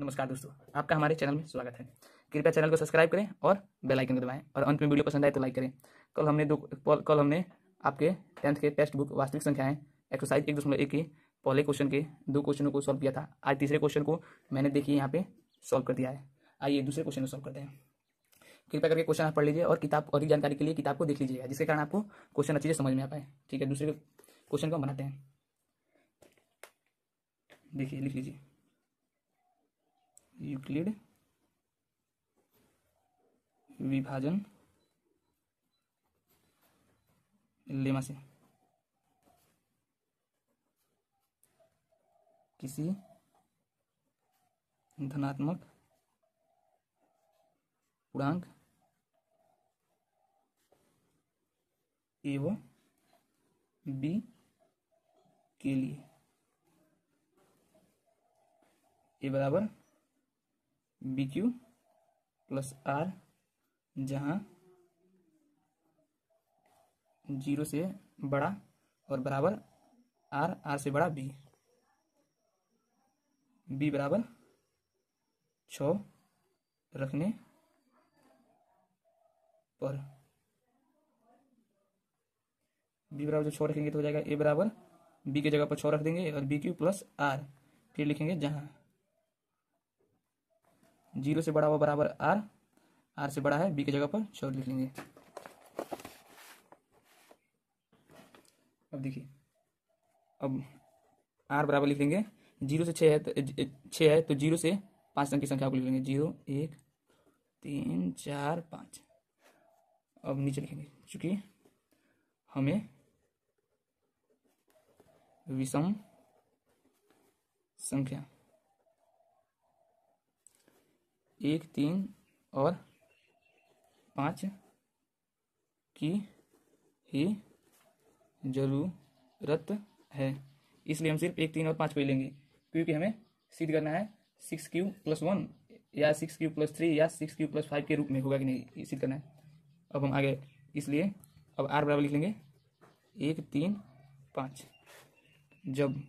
नमस्कार दोस्तों आपका हमारे चैनल में स्वागत है कृपया चैनल को सब्सक्राइब करें और बेल आइकन को दबाएं और अंत में वीडियो पसंद आए तो लाइक करें कल हमने दो कल हमने आपके टेंथ के टेक्स्ट बुक वास्तविक संख्याएं एक्सरसाइज एक दशमलव एक के पहले क्वेश्चन के दो क्वेश्चनों को सॉल्व किया था आज तीसरे क्वेश्चन को मैंने देखिए यहाँ पे सॉल्व कर दिया है आइए दूसरे क्वेश्चन को सॉल्व करते हैं कृपया करके क्वेश्चन आप पढ़ लीजिए और किताब अधिक जानकारी के लिए किताब को देख लीजिएगा जिसके कारण आपको क्वेश्चन अच्छे से समझ में आ पाए ठीक है दूसरे क्वेश्चन को हम बनाते हैं देखिए लिख लीजिए यूक्लिड विभाजन लेमा से किसी धनात्मक पूर्णांक एवं बी के लिए ए बराबर बी क्यू प्लस आर जहाँ जीरो से बड़ा और बराबर आर आर से बड़ा बी बी बराबर छ रखने पर बी बराबर जो छ रखेंगे तो हो जाएगा ए बराबर बी की जगह पर छ रख देंगे और बी क्यू प्लस आर फिर लिखेंगे जहाँ जीरो से बड़ा हुआ बराबर आर आर से बड़ा है बी की जगह पर शोर लिख लेंगे अब देखिए अब आर बराबर लिख लेंगे जीरो से छः है तो छः है तो जीरो से पाँच संख्या संख्या को लिख लेंगे जीरो एक तीन चार पाँच अब नीचे लिखेंगे चूंकि हमें विषम संख्या एक तीन और पाँच की ही ज़रूरत है इसलिए हम सिर्फ एक तीन और पाँच को ही लेंगे क्योंकि हमें सिद्ध करना है सिक्स क्यू प्लस वन या सिक्स क्यू प्लस थ्री या सिक्स क्यू प्लस फाइव के रूप में होगा कि नहीं सिद्ध करना है अब हम आगे इसलिए अब आर बराबर लिख लेंगे एक तीन पाँच जब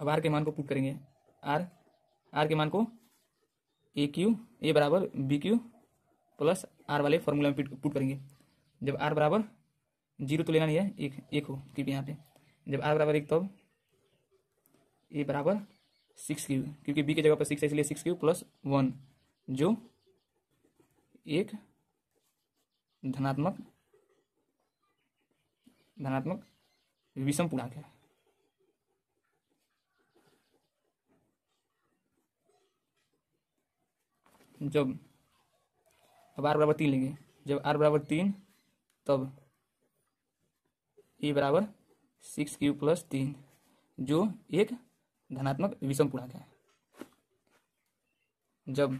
अब आर के मान को पुट करेंगे आर आर के मान को ए क्यू ए बराबर बी क्यू प्लस आर वाले फॉर्मूला में पुट करेंगे जब आर बराबर जीरो तो लेना नहीं है एक एक हो क्योंकि यहाँ पे जब आर बराबर एक तब तो ए बराबर सिक्स क्यू क्योंकि बी की जगह पर सिक्स है इसलिए सिक्स क्यू प्लस वन जो एक धनात्मक धनात्मक विषम पूर्णांक है जब अब आर बराबर तीन लेंगे जब आर बराबर तीन तब ए e बराबर सिक्स क्यू प्लस तीन जो एक धनात्मक विषम पूर्णांक है जब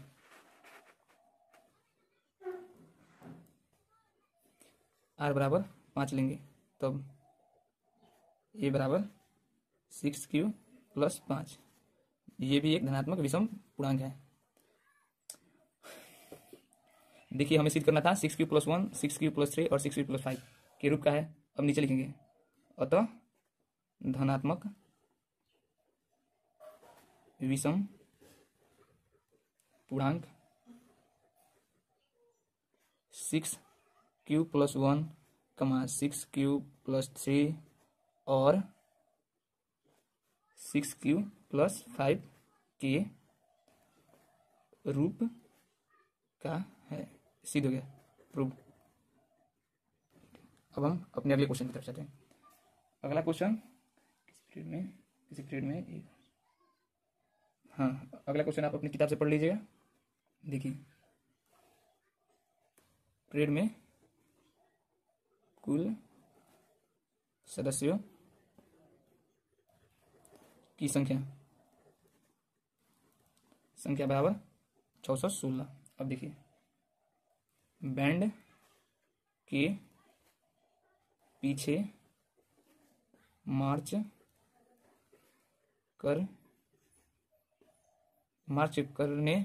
आर बराबर पांच लेंगे तब ए e बराबर सिक्स क्यू प्लस पांच ये भी एक धनात्मक विषम पूर्णांक है देखिए हमें सिद्ध करना था six Q plus one six Q plus three और सिक्स क्यू प्लस फाइव के रूप का है अब नीचे लिखेंगे अतः धनात्मक विषम पूर्णांक six Q plus one comma six Q plus three और सिक्स क्यू प्लस फाइव के रूप का सिद्ध हो गया प्रूव अब हम अपने अगले क्वेश्चन की तरफ चलते हैं अगला क्वेश्चन किसी पीरियड में किसी पीरियड में एक हाँ अगला क्वेश्चन आप अपनी किताब से पढ़ लीजिएगा देखिए पीरियड में कुल सदस्यों की संख्या संख्या बराबर छः सौ सोलह अब देखिए बैंड के पीछे मार्च कर मार्च करने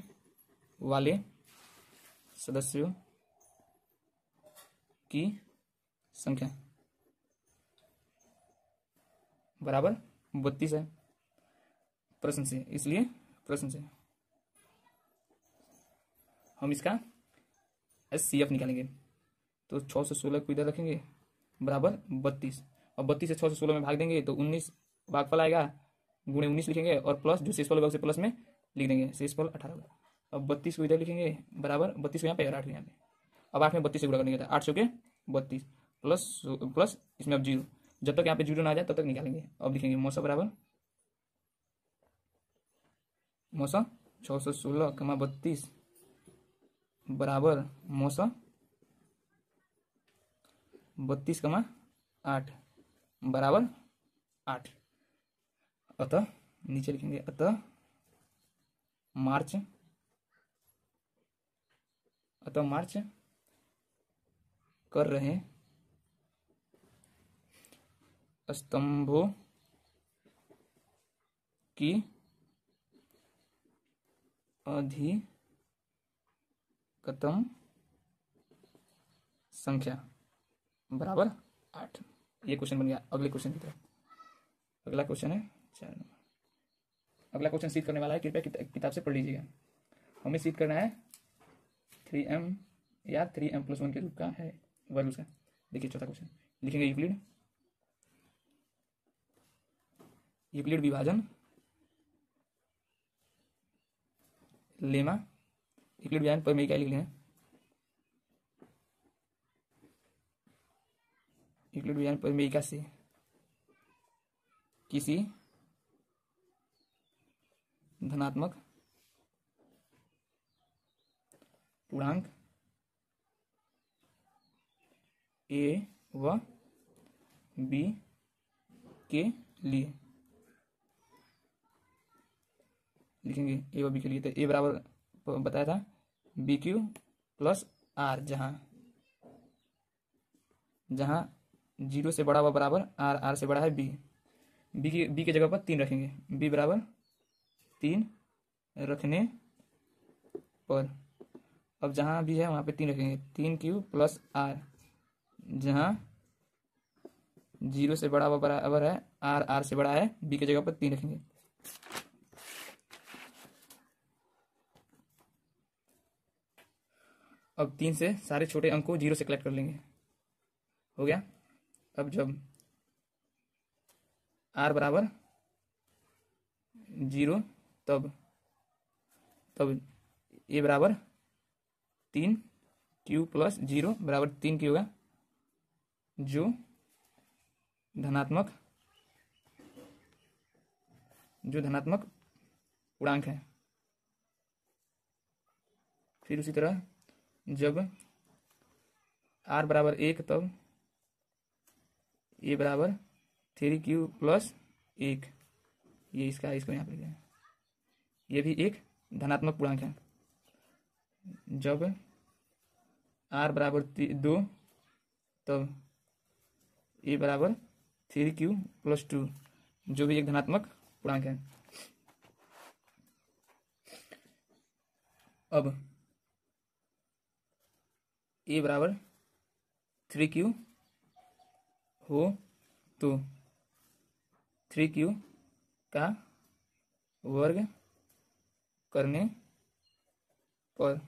वाले सदस्यों की संख्या बराबर बत्तीस है प्रश्न से इसलिए प्रश्न से हम इसका एस सी एफ निकालेंगे तो छः से सोलह को इधर रखेंगे बराबर बत्तीस और बत्तीस से छः से सोलह में भाग देंगे तो उन्नीस भागफल आएगा गुणे उन्नीस लिखेंगे और प्लस जो शेषफल होगा उसे प्लस में लिख देंगे शेषफल अठारह होगा अब बत्तीस को इधर लिखेंगे बराबर बत्तीस को यहाँ पे और आठ को यहाँ पे अब आठ में बत्तीस से गुणा करने आठ सौ के बत्तीस प्लस प्लस इसमें अब जीरो जब तक यहाँ पे जीरो ना आ जाए तब तक निकालेंगे अब लिखेंगे मौसम बराबर मौसम छः सौ सोलह कमा बत्तीस बराबर मौसम बत्तीस कमा आठ बराबर आठ अतः नीचे लिखेंगे अतः मार्च अतः मार्च कर रहे स्तंभों की अधि कतम संख्या बराबर आठ ये क्वेश्चन बन गया अगले क्वेश्चन की तरफ अगला क्वेश्चन है चार नंबर अगला क्वेश्चन सीट करने वाला है कृपया किताब से पढ़ लीजिएगा हमें सीट करना है थ्री एम या थ्री एम प्लस वन के रूप का है वर्ग उसका देखिए चौथा क्वेश्चन लिखेंगे यूक्लिड यूक्लिड विभाजन लेमा लिख लिया बयान पर मेरी क्या लिख लेना यूक्लिड बयान पर मेरिका से किसी धनात्मक पूर्णांक ए व बी के लिए लिखेंगे ए व बी के लिए तो ए बराबर बताया था बी क्यू प्लस आर जहाँ जहाँ जीरो से बड़ा हुआ बराबर आर आर से बड़ा है बी बी की बी की जगह पर तीन रखेंगे बी बराबर तीन रखने पर अब जहाँ भी है वहाँ पे तीन रखेंगे तीन क्यू प्लस आर जहाँ जीरो से बड़ा हुआ बराबर है आर आर से बड़ा है बी की जगह पर तीन रखेंगे अब तीन से सारे छोटे अंक को जीरो से कलेक्ट कर लेंगे हो गया अब जब आर बराबर जीरो तब तब ए बराबर तीन क्यू प्लस जीरो बराबर तीन क्यू होगा जो धनात्मक जो धनात्मक पूर्णांक है फिर उसी तरह जब आर बराबर एक तब ए बराबर थ्री क्यू प्लस एक ये इसका इसको यहाँ पर लिखा ये भी एक धनात्मक पूर्णांक है जब आर बराबर दो तब ए बराबर थ्री क्यू प्लस टू जो भी एक धनात्मक पूर्णांक है अब ए बराबर थ्री क्यू हो तो थ्री क्यू का वर्ग करने पर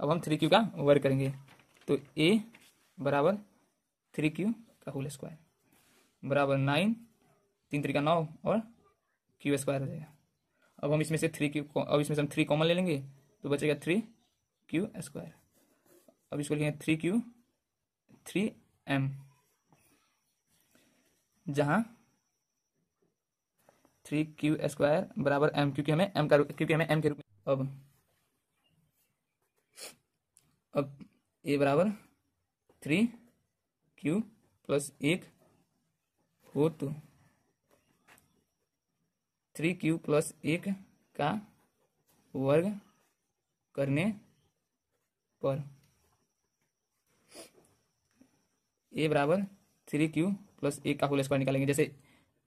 अब हम थ्री क्यू का वर्ग करेंगे तो ए बराबर थ्री क्यू का होल स्क्वायर बराबर नाइन तीन थ्री का नौ और क्यू स्क्वायर हो जाएगा अब हम इसमें से थ्री क्यू अब इसमें से हम थ्री कॉमन ले लेंगे तो बचेगा थ्री क्यू स्क्वायर अब इसको लिखेंगे थ्री क्यू थ्री एम जहां थ्री क्यू स्क्वायर बराबर एम क्योंकि हमें एम का क्योंकि हमें एम के रूप में अब अब ए बराबर थ्री क्यू प्लस एक तो थ्री क्यू प्लस एक का वर्ग करने पर ए बराबर थ्री क्यू प्लस ए का होल स्क्वायर निकालेंगे जैसे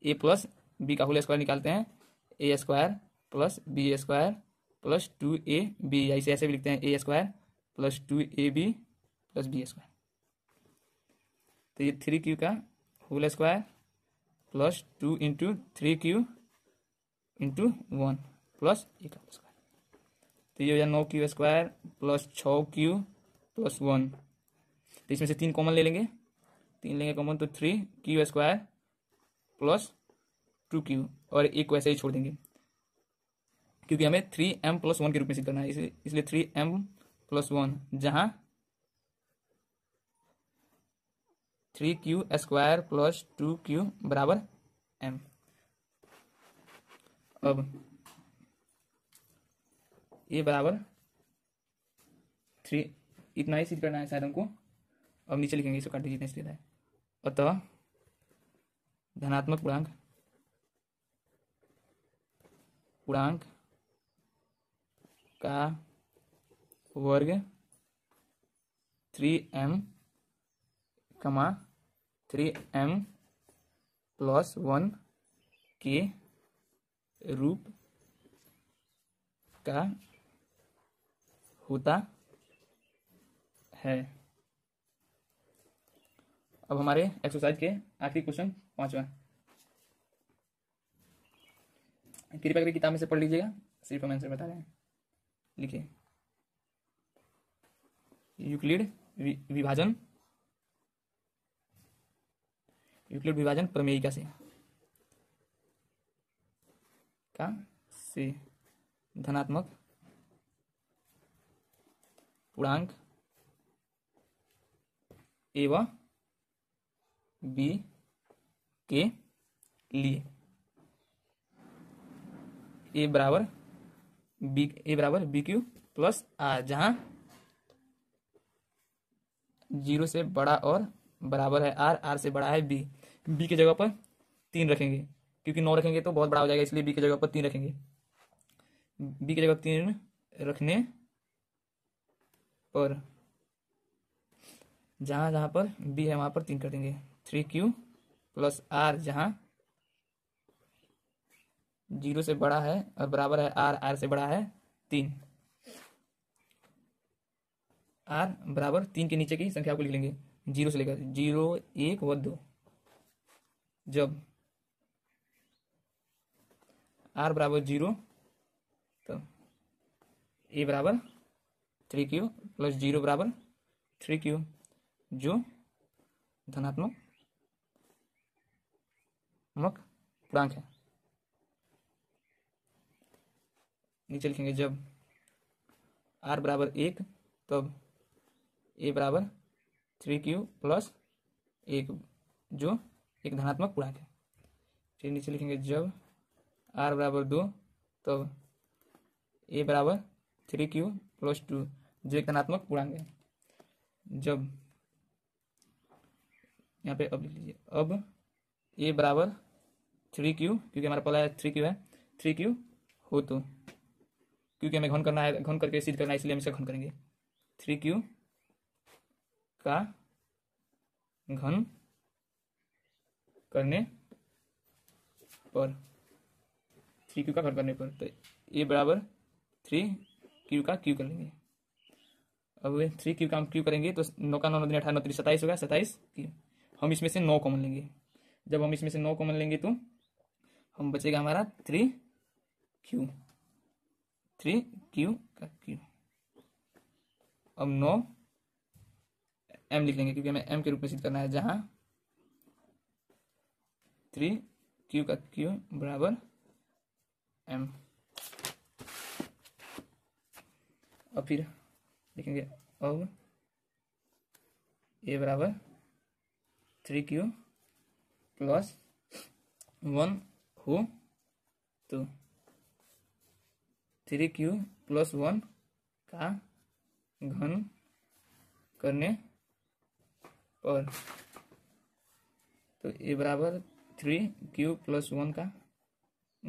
ए प्लस बी का होल स्क्वायर निकालते हैं A square plus B square plus two A B ऐसे ऐसे भी लिखते हैं A square plus two A B plus B square तो ये थ्री क्यू का whole square plus two into three Q into one plus A का square तो ये हो जाए नौ क्यू स्क्वायर प्लस छ क्यू प्लस वन तो इसमें से तीन कॉमन ले लेंगे तीन लेंगे कॉमन तो three Q square plus two Q और एक को ऐसे ही छोड़ देंगे क्योंकि हमें थ्री एम प्लस वन के रूप में सिद्ध करना है इसलिए थ्री एम प्लस वन जहां three Q square plus two Q बराबर एम अब ये बराबर थ्री इतना ही सिद्ध करना है शायद हमको अब नीचे लिखेंगे इसको काट दीजिए इतना है अतः धनात्मक पूर्णांक पूर्णांक का वर्ग three M comma three M plus one के रूप का होता है अब हमारे एक्सरसाइज के आखिरी क्वेश्चन पांचवा कृपया करके किताब में से पढ़ लीजिएगा सिर्फ हम आंसर बता रहे हैं लिखिए यूक्लिड विभाजन यूक्लिड विभाजन प्रमेयिका से का से धनात्मक पूर्णांक एवं बी के लिए ए बराबर बी ए बराबर बी क्यू प्लस आर जहां जीरो से बड़ा और बराबर है आर आर से बड़ा है बी बी की जगह पर तीन रखेंगे क्योंकि नौ रखेंगे तो बहुत बड़ा हो जाएगा इसलिए बी की जगह पर तीन रखेंगे बी की जगह तीन रखने पर जहां जहां पर बी है वहां पर तीन कर देंगे थ्री क्यू प्लस आर जहां जीरो से बड़ा है और बराबर है आर आर से बड़ा है तीन आर बराबर तीन के नीचे की संख्या को लिख लेंगे जीरो से लेकर जीरो एक व दो जब आर बराबर जीरो तो ए बराबर थ्री क्यू प्लस जीरो बराबर थ्री क्यू जो धनात्मक प्रमुख पूर्णांक है नीचे लिखेंगे जब आर बराबर एक तब ए बराबर थ्री क्यू प्लस एक जो एक धनात्मक पूर्णांक है फिर नीचे लिखेंगे जब आर बराबर दो तब ए बराबर थ्री क्यू प्लस टू जो एक धनात्मक पूर्णांक है जब यहाँ पे अब लिख लीजिए अब ए बराबर थ्री क्यू क्योंकि हमारा पहला है थ्री क्यू है थ्री क्यू हो तो क्योंकि हमें घन करना है घन करके सिद्ध करना है इसलिए हम इसका घन करेंगे थ्री क्यू का घन करने पर थ्री क्यू का घन करने पर तो ये बराबर थ्री क्यू का क्यू कर लेंगे अब थ्री क्यू का हम क्यू करेंगे तो नौ का नौ नौ दिन अठारह नौ तीन सत्ताईस होगा सत्ताईस क्यू हम इसमें से नौ कॉमन लेंगे जब हम इसमें से नौ कॉमन लेंगे तो हम बचेगा हमारा थ्री क्यू थ्री क्यू का क्यू अब नो एम लिख लेंगे क्योंकि हमें एम के रूप में सिद्ध करना है जहां थ्री क्यू का क्यू बराबर एम और फिर लिखेंगे और ए बराबर थ्री क्यू प्लस वन हो तो थ्री क्यू प्लस वन का घन करने पर तो ये बराबर थ्री क्यू प्लस वन का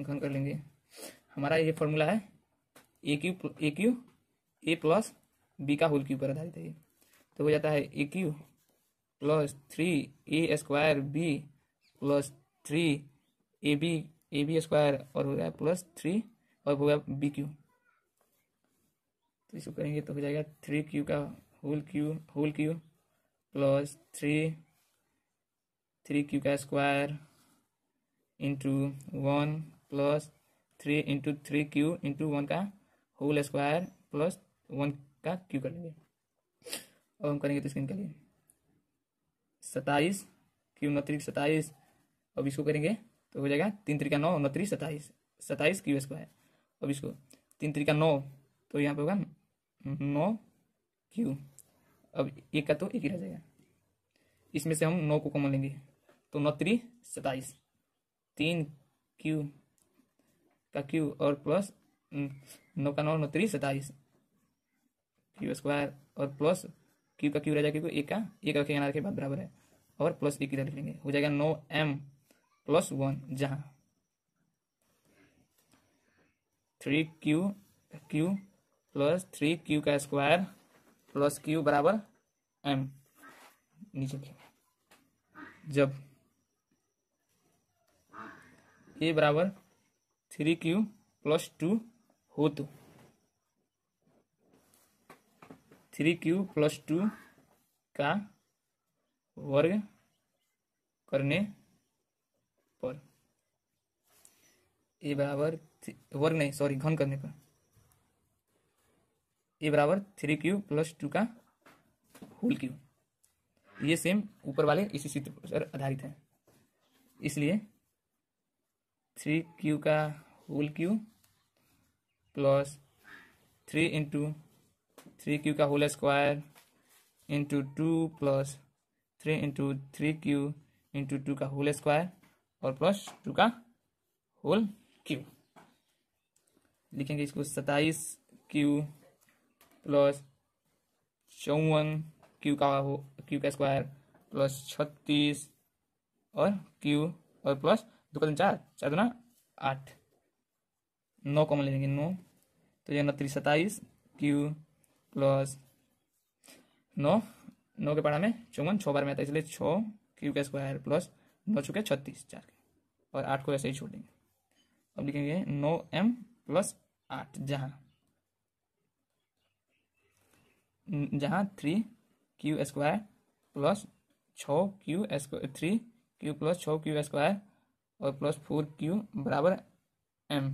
घन कर लेंगे हमारा ये फॉर्मूला है a Q a Q a plus B का होल क्यू पर आधारित है तो हो जाता है a cube plus three a square b plus three a b a b square और हो गया प्लस थ्री और हो गया बी क्यू तो इसको करेंगे तो हो जाएगा थ्री क्यू का whole cube whole cube plus three three Q का square into one plus three into three Q into one का होल स्क्वायर प्लस वन का क्यू कर लेंगे और हम करेंगे तो इसके निकालिए सताईस क्यू मतलब सताईस अब इसको करेंगे तो हो जाएगा तीन तरीका नौ उनतीस सताईस सताईस क्यू स्क्वायर अब इसको तीन तरीका नौ तो यहाँ पे होगा नौ क्यू अब एक का तो एक ही रह जाएगा इसमें से हम नौ को कॉमन लेंगे तो नौ त्री तीन क्यू का क्यू और प्लस नौ का नौ नौ त्री सताइस क्यू स्क्वायर और प्लस क्यू का क्यू रह जाएगा क्योंकि एक का एक रखेगा ना रखे बाद बराबर है और प्लस एक इधर लेंगे हो जाएगा नौ एम प्लस वन जहाँ three q q plus three Q का स्क्वायर प्लस क्यू बराबर एम नीचे जब ए बराबर थ्री क्यू प्लस टू हो तो थ्री क्यू प्लस टू का वर्ग करने ए बराबर वर्ग नहीं सॉरी घन करने पर ए बराबर थ्री क्यू प्लस टू का होल क्यू ये सेम ऊपर वाले इसी सूत्र पर आधारित है इसलिए थ्री क्यू का whole cube plus three into three Q का whole square into two plus three into three Q into two का होल स्क्वायर और प्लस टू का होल क्यू लिखेंगे इसको सताइस क्यू प्लस चौवन क्यू का हो क्यू का स्क्वायर प्लस छत्तीस और क्यू और प्लस दो कदम चार चार दुना आठ नौ कॉमन ले लेंगे नौ तो ये उनतीस सताइस क्यू प्लस नौ नौ के पढ़ा में चौवन छः बार में आता है इसलिए छः क्यू का स्क्वायर प्लस नौ चुके छत्तीस चार के और आठ को ऐसे ही छोड़ देंगे अब लिखेंगे नौ एम प्लस आठ जहाँ जहाँ थ्री क्यू स्क्वायर प्लस छः q square three Q plus छः क्यू स्क्वायर और प्लस फोर क्यू बराबर एम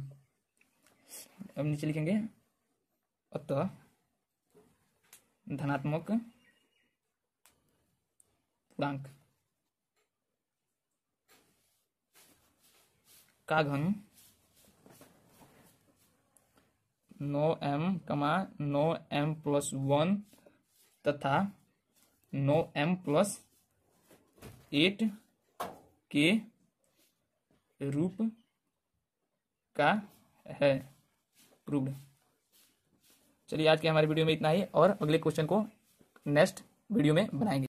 अब नीचे लिखेंगे अतः धनात्मक पूर्णांक का घन नो एम कमा नो एम प्लस वन तथा नो एम प्लस एट के रूप का है प्रूव चलिए आज के हमारे वीडियो में इतना ही और अगले क्वेश्चन को नेक्स्ट वीडियो में बनाएंगे